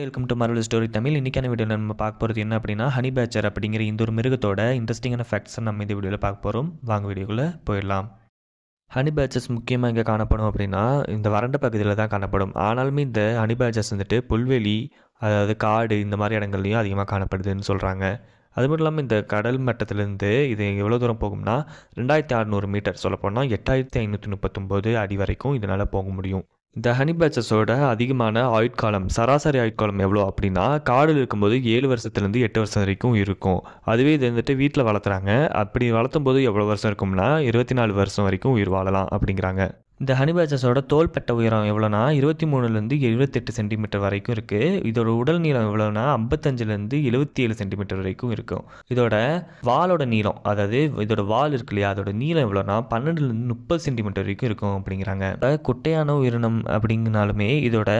welcome to moral story Tamil இன்றைக்கான video நம்ம பார்க்க போகிறது என்ன அப்படின்னா ஹனி பேச்சர் அப்படிங்கிற இந்த ஒரு மிருகத்தோட இன்ட்ரெஸ்டிங்கான ஃபேக்ட்ஸை நம்ம இந்த வீடியோவில் பார்க்க போகிறோம் வாங்க வீடியோக்குள்ளே போயிடலாம் ஹனி பேச்சஸ் முக்கியமாக இங்கே காணப்படும் அப்படின்னா இந்த வறண்ட பகுதியில் தான் காணப்படும் ஆனாலுமே இந்த ஹனி பேச்சஸ் வந்துட்டு புல்வெளி அதாவது காடு இந்த மாதிரி இடங்கள்லையும் அதிகமாக காணப்படுதுன்னு சொல்கிறாங்க அது மட்டும் இல்லாமல் இந்த கடல் மட்டத்திலேருந்து இது எவ்வளோ தூரம் போகும்னா ரெண்டாயிரத்தி அறநூறு மீட்டர் சொல்லப்போனால் எட்டாயிரத்தி ஐநூற்றி முப்பத்தொம்போது அடி வரைக்கும் இதனால் போக முடியும் இந்த ஹனி பேச்சஸோட அதிகமான ஆயுட்காலம் சராசரி ஆயுட்காலம் எவ்வளோ அப்படின்னா காடில் இருக்கும்போது ஏழு வருஷத்துலேருந்து எட்டு வருஷம் வரைக்கும் இருக்கும் அதுவே இது வந்துட்டு வீட்டில் வளர்த்துறாங்க அப்படி வளர்த்தும் போது எவ்வளோ வருஷம் இருக்கும்னா இருபத்தி நாலு வருஷம் வரைக்கும் உயிர் வாழலாம் அப்படிங்கிறாங்க இந்த தோல் தோள்பட்ட உயரம் எவ்வளோனா இருபத்தி மூணுலேருந்து எழுபத்தெட்டு சென்டிமீட்டர் வரைக்கும் இருக்குது இதோட உடல் நீளம் எவ்வளோனா ஐம்பத்தஞ்சுலேருந்து எழுபத்தி ஏழு சென்டிமீட்டர் வரைக்கும் இருக்கும் இதோட வாலோட நீளம் அதாவது இதோட வால் இருக்கு இல்லையா அதோட நீளம் எவ்வளோனா பன்னெண்டுலேருந்து முப்பது சென்டிமீட்டர் வரைக்கும் இருக்கும் அப்படிங்கிறாங்க குட்டையான உயிரினம் அப்படிங்கனாலுமே இதோட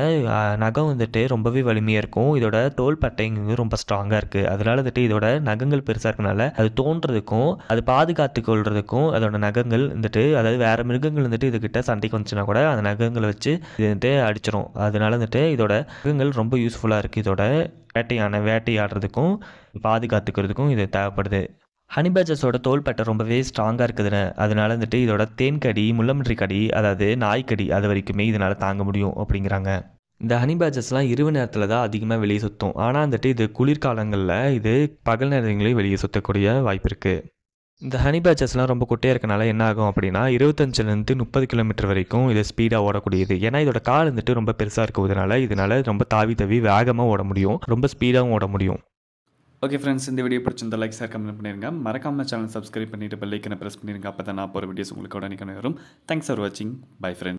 நகம் வந்துட்டு ரொம்பவே வலிமையாக இருக்கும் இதோட தோல் பட்டைங்கிறது ரொம்ப ஸ்ட்ராங்காக இருக்குது அதனால வந்துட்டு இதோட நகங்கள் பெருசாக இருக்கனால அது தோன்றதுக்கும் அது பாதுகாத்து கொள்றதுக்கும் அதோட நகங்கள் வந்துட்டு அதாவது வேறு மிருகங்கள் வந்துட்டு இதுக்கிட்ட சண்டைக்கு வந்துச்சுன்னா கூட அந்த நகங்களை வச்சு இது வந்துட்டு அடிச்சிடும் அதனால வந்துட்டு இதோட நகங்கள் ரொம்ப யூஸ்ஃபுல்லாக இருக்குது இதோட வேட்டையான வேட்டையாடுறதுக்கும் பாதுகாத்துக்கிறதுக்கும் இது தேவைப்படுது ஹனி பேஜஸோட தோள்பட்டை ரொம்பவே ஸ்ட்ராங்காக இருக்குதுன்னு அதனால வந்துட்டு இதோட தேன்கடி முள்ளமன்றி கடி அதாவது நாய்க்கடி அது வரைக்குமே இதனால் தாங்க முடியும் அப்படிங்கிறாங்க இந்த ஹனி பேஜஸ்லாம் இரவு நேரத்தில் தான் அதிகமாக வெளியே சுற்றும் ஆனால் வந்துட்டு இது குளிர்காலங்களில் இது பகல் நேரங்களையும் வெளியே சுற்றக்கூடிய வாய்ப்பு இருக்குது இந்த ஹனி பேச்சஸ்லாம் ரொம்ப குட்டையாக இருக்கனால என்ன ஆகும் அப்படின்னா இருபத்தஞ்சிலேருந்து முப்பது கிலோமீட்டர் வரைக்கும் இது ஸ்பீடாக ஓடக்கூடியது ஏன்னா இதோட கால் வந்துட்டு ரொம்ப பெருசாக இருக்கிறதுனால இதனால் ரொம்ப தாவி தவி வேகமாக ஓட முடியும் ரொம்ப ஸ்பீடாகவும் ஓட முடியும் ஓகே ஃப்ரெண்ட்ஸ் இந்த வீடியோ பிடிச்சிருந்த லைக் சார் கமெண்ட் பண்ணிருங்க மறக்காமல் சேனல் சப்ஸ்கிரைப் பண்ணிவிட்டு பெல்லைக்கனை ப்ரெஸ் பண்ணிருங்க அப்போ தான் நான் போகிற வீடியோஸ் உங்களுக்கு உடனே வரும் தேங்க்ஸ் ஃபார் வாட்சிங் பை ஃப்ரெண்ட்ஸ்